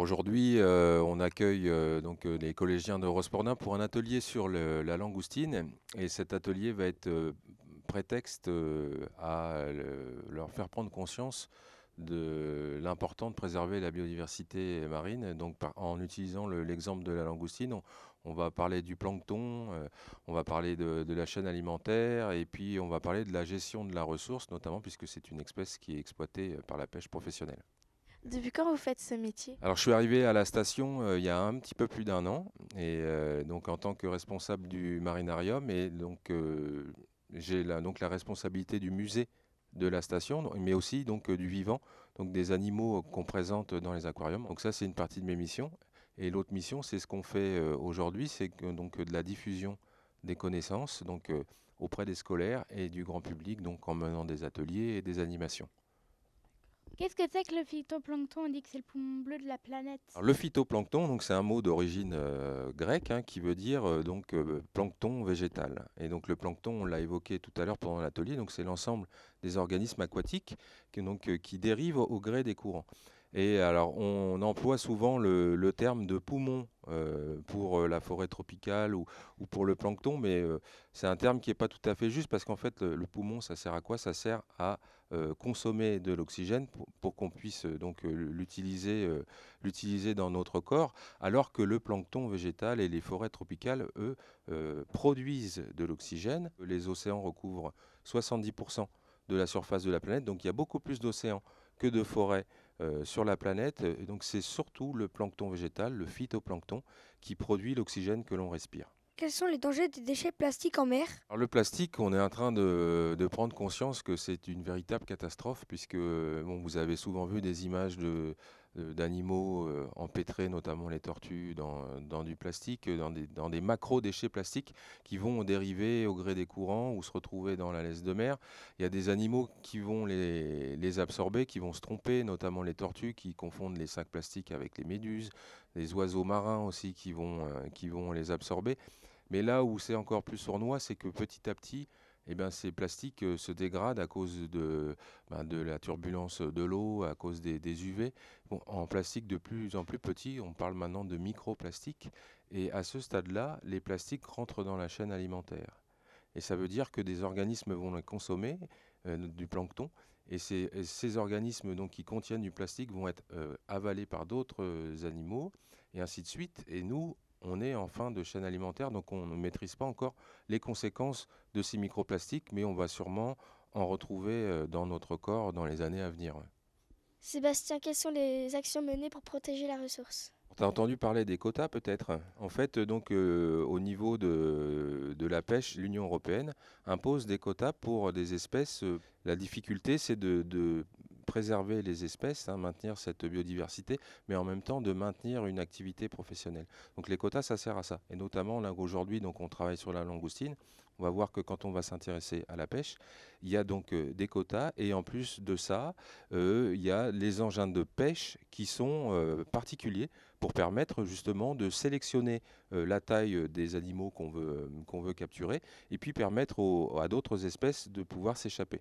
Aujourd'hui, euh, on accueille euh, donc euh, les collégiens de Rosporna pour un atelier sur la langoustine, et cet atelier va être prétexte à leur faire prendre conscience de l'importance de préserver la biodiversité marine. en utilisant l'exemple de la langoustine, on, va parler du plancton, on va parler de, la chaîne alimentaire et puis on va parler de la gestion de la ressource, notamment puisque c'est une espèce qui est exploitée par la pêche professionnelle. Depuis quand vous faites ce métier Alors je suis arrivé à la station euh, il y a un petit peu plus d'un an, et euh, donc en tant que responsable du marinarium, et donc euh, j'ai la, donc la responsabilité du musée de la station, mais aussi donc du vivant, donc des animaux qu'on présente dans les aquariums. Donc ça c'est une partie de mes missions. Et l'autre mission, c'est ce qu'on fait aujourd'hui, c'est donc de la diffusion des connaissances donc auprès des scolaires et du grand public, donc en menant des ateliers et des animations. Qu'est-ce que c'est que le phytoplancton On dit que c'est le poumon bleu de la planète. le phytoplancton, donc c'est un mot d'origine euh, grecque hein, qui veut dire euh, donc euh, plancton végétal. Et donc le plancton, on l'a évoqué tout à l'heure pendant l'atelier, donc c'est l'ensemble des organismes aquatiques qui, donc, qui dérivent au gré des courants. Et alors, on emploie souvent le, terme de poumon euh, pour euh, la forêt tropicale ou, pour le plancton, mais euh, c'est un terme qui n'est pas tout à fait juste parce qu'en fait, le, poumon, ça sert à quoi Ça sert à consommer de l'oxygène pour, qu'on puisse donc l'utiliser, l'utiliser dans notre corps, alors que le plancton végétal et les forêts tropicales, eux, produisent de l'oxygène. Les océans recouvrent 70% de la surface de la planète, donc il y a beaucoup plus d'océans que de forêts euh, sur la planète. Et donc c'est surtout le plancton végétal, le phytoplancton, qui produit l'oxygène que l'on respire. Quels sont les dangers des déchets plastiques en mer Alors, Le plastique, on est en train de, de prendre conscience que c'est une véritable catastrophe, puisque bon, vous avez souvent vu des images de, d'animaux euh, empêtrés, notamment les tortues, dans, du plastique, euh, dans des, macro-déchets plastiques qui vont dériver au gré des courants ou se retrouver dans la laisse de mer. Il y a des animaux qui vont les, absorber, qui vont se tromper, notamment les tortues qui confondent les sacs plastiques avec les méduses, les oiseaux marins aussi qui vont euh, les absorber. Mais là où c'est encore plus sournois, c'est que petit à petit, eh ben, ces plastiques euh, se dégradent à cause ben, de, la turbulence de l'eau, à cause des, UV. en plastique de plus en plus petit, on parle maintenant de microplastiques. Et à ce stade-là, les plastiques rentrent dans la chaîne alimentaire. Et ça veut dire que des organismes vont les consommer, euh, du plancton, et ces, organismes donc, qui contiennent du plastique vont être euh, avalés par d'autres animaux, et ainsi de suite. Et nous, on est en fin de chaîne alimentaire, donc on ne maîtrise pas encore les conséquences de ces microplastiques, mais on va sûrement en retrouver euh, dans notre corps dans les années à venir. Sébastien, quelles sont les actions menées pour protéger la ressource T'as entendu parler des quotas peut-être En fait, euh, donc euh, au niveau de, la pêche, l'Union européenne impose des quotas pour des espèces. La difficulté, c'est de préserver les espèces, hein, maintenir cette biodiversité, mais en même temps de maintenir une activité professionnelle. Donc les quotas, ça sert à ça. Et notamment, là aujourd'hui, donc on travaille sur la langoustine. On va voir que quand on va s'intéresser à la pêche, il y a donc euh, des quotas et en plus de ça, euh, il y a les engins de pêche qui sont euh, particuliers pour permettre justement de sélectionner la taille des animaux qu'on veut, qu'on veut capturer et puis permettre à d'autres espèces de pouvoir s'échapper.